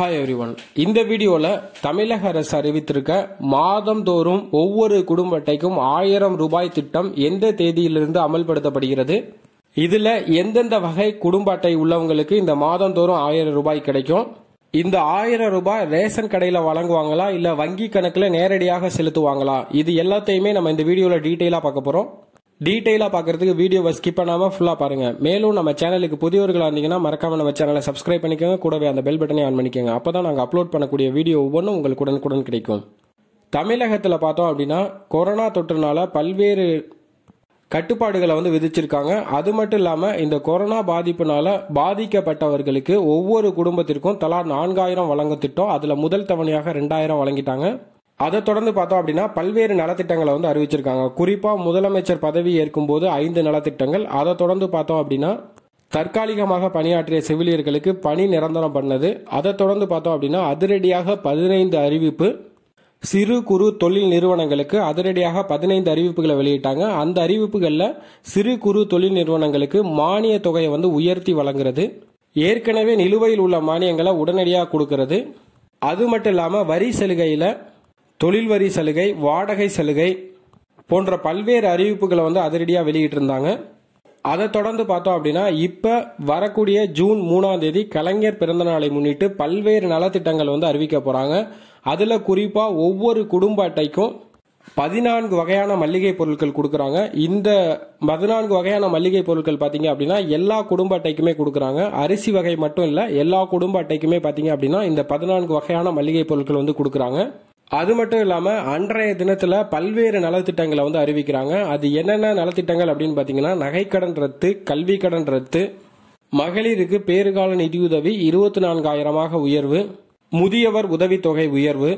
hi everyone இந்த வீடியோவில் தமிழக அரசு அறிவித்திருக்க மாதந்தோறும் ஒவ்வொரு குடும்ப அட்டைக்கும் ஆயிரம் ரூபாய் திட்டம் எந்த தேதியிலிருந்து அமல்படுத்தப்படுகிறது இதில் எந்தெந்த வகை குடும்ப அட்டை உள்ளவங்களுக்கு இந்த மாதந்தோறும் ஆயிரம் ரூபாய் கிடைக்கும் இந்த ஆயிரம் ரூபாய் ரேஷன் கடையில் வழங்குவாங்களா இல்லை வங்கி கணக்கில் நேரடியாக செலுத்துவாங்களா இது எல்லாத்தையுமே நம்ம இந்த வீடியோவில் டீட்டெயிலாக பார்க்க போகிறோம் டீட்டெயிலாக பார்க்குறதுக்கு வீடியோவை ஸ்கிப் பண்ணாமல் ஃபுல்லாக பாருங்கள் மேலும் நம்ம சேனலுக்கு புதியவர்களாக இருந்தீங்கன்னா மறக்காமல் நம்ம சேனலை சப்ஸ்கிரைப் பண்ணிக்கோங்க கூடவே அந்த பெல் பட்டனை ஆன் பண்ணிக்கோங்க அப்போ தான் நாங்கள் அப்லோட் பண்ணக்கூடிய வீடியோ ஒவ்வொன்றும் உங்களுக்கு உடனுக்குடன் கிடைக்கும் தமிழகத்தில் பார்த்தோம் அப்படின்னா கொரோனா தொற்றுனால பல்வேறு கட்டுப்பாடுகளை வந்து விதிச்சிருக்காங்க அது மட்டும் இல்லாமல் இந்த கொரோனா பாதிப்புனால பாதிக்கப்பட்டவர்களுக்கு ஒவ்வொரு குடும்பத்திற்கும் தலா நான்காயிரம் வழங்க திட்டம் அதில் முதல் தவணையாக ரெண்டாயிரம் வழங்கிட்டாங்க அதை தொடர்ந்து பார்த்தோம் அப்படின்னா பல்வேறு நலத்திட்டங்களை வந்து அறிவிச்சிருக்காங்க குறிப்பாக முதலமைச்சர் பதவி ஏற்கும்போது ஐந்து நலத்திட்டங்கள் அதை தொடர்ந்து பார்த்தோம் அப்படின்னா தற்காலிகமாக பணியாற்றிய செவிலியர்களுக்கு பணி நிரந்தரம் பண்ணது அதை தொடர்ந்து பார்த்தோம் அப்படின்னா அதிரடியாக பதினைந்து அறிவிப்பு சிறு குறு தொழில் நிறுவனங்களுக்கு அதிரடியாக பதினைந்து அறிவிப்புகளை வெளியிட்டாங்க அந்த அறிவிப்புகளில் சிறு குறு தொழில் நிறுவனங்களுக்கு மானிய தொகையை வந்து உயர்த்தி வழங்குறது ஏற்கனவே நிலுவையில் உள்ள மானியங்களை உடனடியாக கொடுக்கறது அது மட்டும் இல்லாமல் வரி சலுகையில் தொழில் வரி சலுகை வாடகை சலுகை போன்ற பல்வேறு அறிவிப்புகளை வந்து அதிரடியாக வெளியிட்டிருந்தாங்க அதை தொடர்ந்து பார்த்தோம் அப்படின்னா இப்போ வரக்கூடிய ஜூன் மூணாம் தேதி கலைஞர் பிறந்த நாளை முன்னிட்டு பல்வேறு நலத்திட்டங்கள் வந்து அறிவிக்க போகிறாங்க அதில் குறிப்பாக ஒவ்வொரு குடும்ப அட்டைக்கும் பதினான்கு வகையான மல்லிகை பொருட்கள் கொடுக்குறாங்க இந்த பதினான்கு வகையான மல்லிகை பொருட்கள் பார்த்தீங்க அப்படின்னா எல்லா குடும்ப அட்டைக்குமே கொடுக்குறாங்க அரிசி வகை மட்டும் இல்லை எல்லா குடும்ப அட்டைக்குமே பார்த்தீங்க அப்படின்னா இந்த பதினான்கு வகையான மல்லிகை பொருட்கள் வந்து கொடுக்குறாங்க அது மட்டும் இல்லாமல் அன்றைய தினத்தில் பல்வேறு நலத்திட்டங்களை வந்து அறிவிக்கிறாங்க அது என்னென்ன நலத்திட்டங்கள் அப்படின்னு பார்த்தீங்கன்னா நகைக்கடன் ரத்து கல்வி கடன் ரத்து மகளிருக்கு பேறுகால நிதியுதவி இருபத்தி நான்காயிரமாக உயர்வு முதியவர் உதவித்தொகை உயர்வு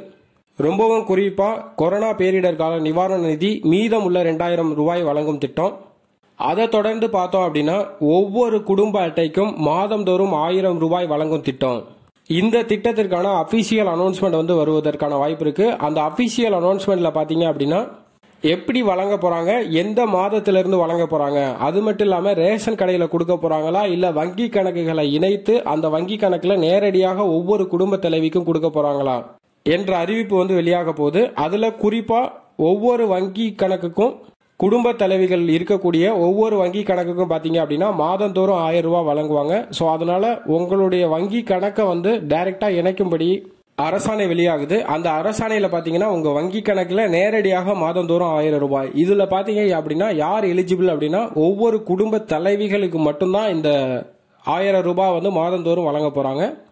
ரொம்பவும் குறிப்பாக கொரோனா பேரிடர் கால நிவாரண நிதி மீதம் உள்ள ரெண்டாயிரம் ரூபாய் வழங்கும் திட்டம் அதை தொடர்ந்து பார்த்தோம் அப்படின்னா ஒவ்வொரு குடும்ப அட்டைக்கும் மாதந்தோறும் ஆயிரம் ரூபாய் வழங்கும் திட்டம் இந்த திட்டத்திற்கான அஃபிஷியல் அனௌன்ஸ்மெண்ட் வந்து வருவதற்கான வாய்ப்பு இருக்கு அந்த அஃபிஷியல் அனௌன்ஸ்மெண்ட்ல பாத்தீங்க அப்படின்னா எப்படி வழங்க போறாங்க எந்த இருந்து வழங்க போறாங்க அது மட்டும் இல்லாம ரேஷன் கடையில கொடுக்க போறாங்களா இல்ல வங்கி கணக்குகளை இணைத்து அந்த வங்கி கணக்குல நேரடியாக ஒவ்வொரு குடும்ப தலைவிக்கும் கொடுக்க போறாங்களா என்ற அறிவிப்பு வந்து வெளியாக போகுது அதுல குறிப்பா ஒவ்வொரு வங்கி கணக்குக்கும் குடும்ப தலைவிகள் இருக்கக்கூடிய ஒவ்வொரு வங்கி கணக்குக்கும் பார்த்தீங்க அப்படின்னா மாதந்தோறும் ஆயிரம் ரூபாய் வழங்குவாங்க ஸோ அதனால உங்களுடைய வங்கி கணக்கை வந்து டைரெக்டாக இணைக்கும்படி அரசாணை வெளியாகுது அந்த அரசாணையில் பார்த்தீங்கன்னா உங்கள் வங்கி கணக்கில் நேரடியாக மாதந்தோறும் ஆயிரம் ரூபாய் இதில் பார்த்தீங்க அப்படின்னா யார் எலிஜிபிள் அப்படின்னா ஒவ்வொரு குடும்ப தலைவிகளுக்கு மட்டும்தான் இந்த ஆயிரம் ரூபாய் வந்து மாதந்தோறும் வழங்க போகிறாங்க